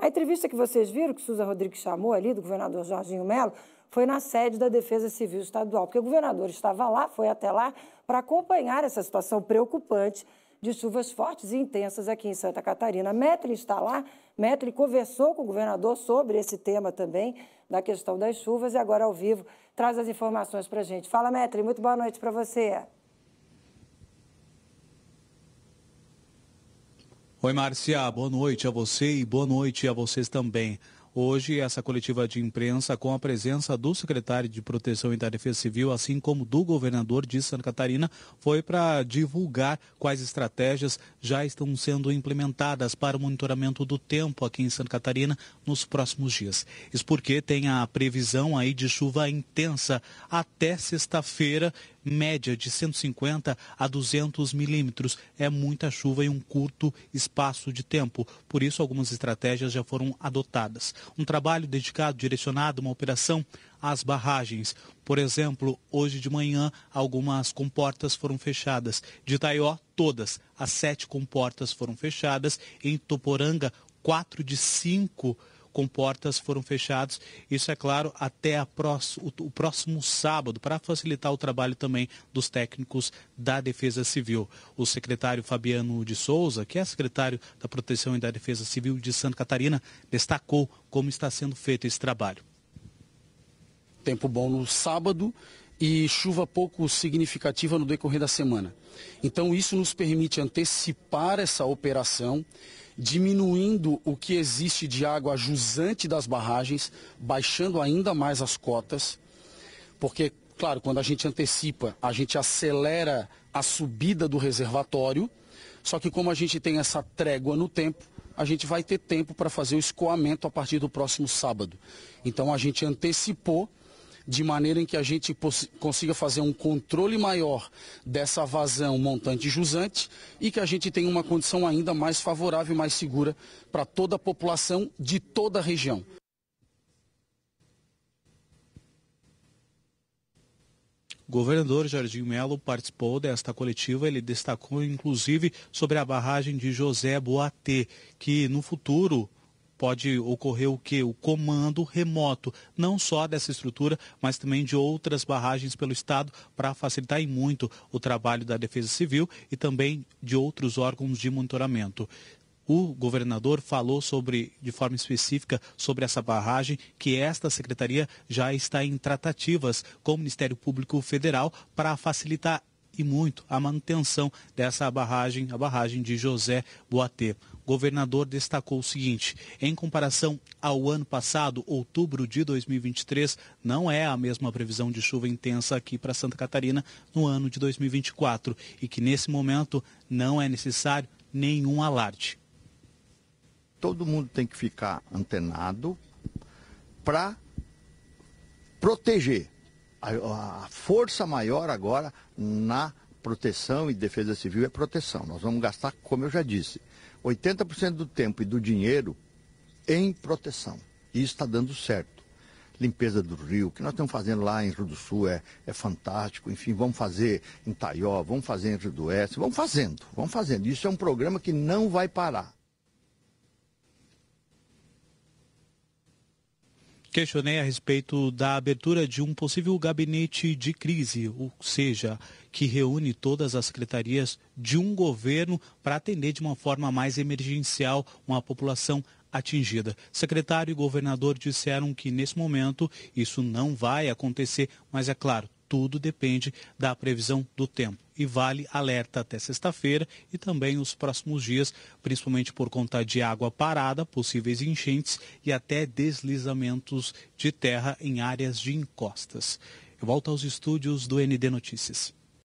A entrevista que vocês viram, que Susan Rodrigues chamou ali, do governador Jorginho Melo, foi na sede da Defesa Civil Estadual, porque o governador estava lá, foi até lá, para acompanhar essa situação preocupante de chuvas fortes e intensas aqui em Santa Catarina. Metri está lá, Metri conversou com o governador sobre esse tema também, da questão das chuvas, e agora ao vivo traz as informações para a gente. Fala, Metri, muito boa noite para você. Oi, Márcia, boa noite a você e boa noite a vocês também. Hoje, essa coletiva de imprensa com a presença do secretário de Proteção e da Defesa Civil, assim como do governador de Santa Catarina, foi para divulgar quais estratégias já estão sendo implementadas para o monitoramento do tempo aqui em Santa Catarina nos próximos dias. Isso porque tem a previsão aí de chuva intensa até sexta-feira média de 150 a 200 milímetros. É muita chuva em um curto espaço de tempo. Por isso, algumas estratégias já foram adotadas. Um trabalho dedicado, direcionado, uma operação às barragens. Por exemplo, hoje de manhã, algumas comportas foram fechadas. De Itaió, todas as sete comportas foram fechadas. Em Toporanga, quatro de cinco com portas foram fechados. Isso é claro até próximo, o próximo sábado, para facilitar o trabalho também dos técnicos da Defesa Civil. O secretário Fabiano de Souza, que é secretário da Proteção e da Defesa Civil de Santa Catarina, destacou como está sendo feito esse trabalho. Tempo bom no sábado e chuva pouco significativa no decorrer da semana. Então, isso nos permite antecipar essa operação, diminuindo o que existe de água jusante das barragens, baixando ainda mais as cotas, porque, claro, quando a gente antecipa, a gente acelera a subida do reservatório, só que como a gente tem essa trégua no tempo, a gente vai ter tempo para fazer o escoamento a partir do próximo sábado. Então, a gente antecipou de maneira em que a gente consiga fazer um controle maior dessa vazão montante jusante e que a gente tenha uma condição ainda mais favorável, e mais segura para toda a população de toda a região. governador Jardim Melo participou desta coletiva. Ele destacou, inclusive, sobre a barragem de José Boatê, que no futuro pode ocorrer o que? O comando remoto, não só dessa estrutura, mas também de outras barragens pelo Estado, para facilitar e muito o trabalho da Defesa Civil e também de outros órgãos de monitoramento o governador falou sobre, de forma específica, sobre essa barragem, que esta secretaria já está em tratativas com o Ministério Público Federal para facilitar e muito a manutenção dessa barragem, a barragem de José Boatê governador destacou o seguinte: em comparação ao ano passado, outubro de 2023, não é a mesma previsão de chuva intensa aqui para Santa Catarina no ano de 2024 e que nesse momento não é necessário nenhum alarde. Todo mundo tem que ficar antenado para proteger a, a força maior agora na proteção e defesa civil é proteção. Nós vamos gastar, como eu já disse, 80% do tempo e do dinheiro em proteção. E isso está dando certo. Limpeza do rio, que nós estamos fazendo lá em Rio do Sul é, é fantástico. Enfim, vamos fazer em Taió, vamos fazer em Rio do Oeste, vamos fazendo, vamos fazendo. Isso é um programa que não vai parar. questionei a respeito da abertura de um possível gabinete de crise, ou seja, que reúne todas as secretarias de um governo para atender de uma forma mais emergencial uma população atingida. Secretário e governador disseram que nesse momento isso não vai acontecer, mas é claro, tudo depende da previsão do tempo. E vale alerta até sexta-feira e também os próximos dias, principalmente por conta de água parada, possíveis enchentes e até deslizamentos de terra em áreas de encostas. Eu volto aos estúdios do ND Notícias.